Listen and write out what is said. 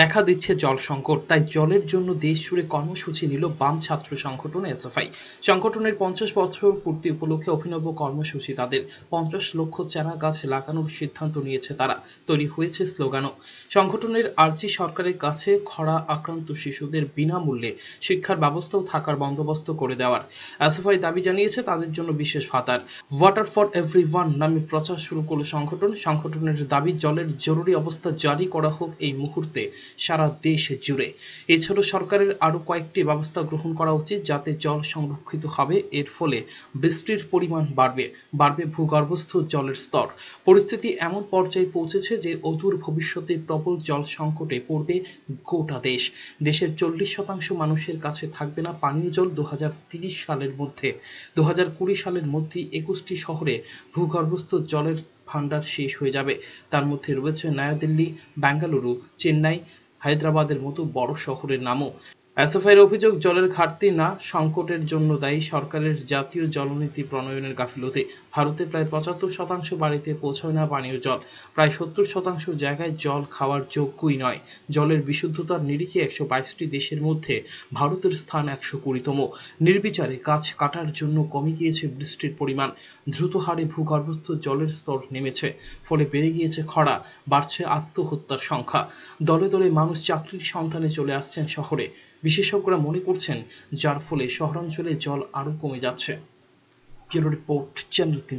দেখা দিচ্ছে জল সংকট তাই জলের জন্য দেশ জুড়ে কর্মসূচি নিল বাম ছাত্র সংগঠন এসএফআই সংগঠনের পঞ্চাশ বছর পূর্তি উপলক্ষে অভিনব কর্মসূচি তাদের পঞ্চাশ লক্ষ চারা গাছ লাগানোর সিদ্ধান্ত নিয়েছে তারা তৈরি হয়েছে স্লোগানও সংগঠনের আর্জি সরকারের কাছে খরা আক্রান্ত শিশুদের বিনামূল্যে শিক্ষার ব্যবস্থাও থাকার বন্দোবস্ত করে দেওয়ার এসএফআই দাবি জানিয়েছে তাদের জন্য বিশেষ ভাতার ওয়াটার ফর এভরি ওয়ান নামে প্রচার শুরু করল সংগঠন সংগঠনের দাবি জলের জরুরি অবস্থা জারি করা হোক এই মুহূর্তে সারা দেশ জুড়ে এছাড়াও সরকারের আরও কয়েকটি ব্যবস্থা গ্রহণ করা উচিত যাতে জল সংরক্ষিত হবে এর ফলে বৃষ্টির পরিমাণ বাড়বে বাড়বে ভূগর্ভস্থ জলের স্তর পরিস্থিতি এমন পর্যায়ে পৌঁছেছে যে অদূর ভবিষ্যতে প্রবল জল সংকটে পড়বে গোটা দেশ দেশের চল্লিশ শতাংশ মানুষের কাছে থাকবে না পানীয় জল দু সালের মধ্যে দু সালের মধ্যে একুশটি শহরে ভূগর্ভস্থ জলের ভান্ডার শেষ হয়ে যাবে তার মধ্যে রয়েছে নয়াদিল্লি বেঙ্গালুরু চেন্নাই হায়দ্রাবাদের মতো বড় শহরের নামও এসএফআইয়ের অভিযোগ জলের ঘাটতি না সংকটের জন্য দায়ী সরকারের জাতীয় জলনীতি প্রণয়নের গাফিলতি ভারতে প্রায় পঁচাত্তর শতাংশ বাড়িতে পৌঁছয় না পানীয় জল প্রায় সত্তর শতাংশ জায়গায় জল খাওয়ার যোগ্যই নয় জলের বিশুদ্ধতার নিরিখে একশো বাইশটি দেশের মধ্যে ভারতের স্থান একশো কুড়িতম নির্বিচারে গাছ কাটার জন্য কমে গিয়েছে বৃষ্টির পরিমাণ দ্রুত হারে ভূগর্ভস্থ জলের স্তর নেমেছে ফলে বেড়ে গিয়েছে খরা বাড়ছে আত্মহত্যার সংখ্যা দলে দলে মানুষ চাকরির সন্ধানে চলে আসছেন শহরে বিশেষজ্ঞরা মনে করছেন যার ফলে শহরাঞ্চলে জল আরও কমে যাচ্ছে ব্যুরো রিপোর্ট চ্যানেল তিন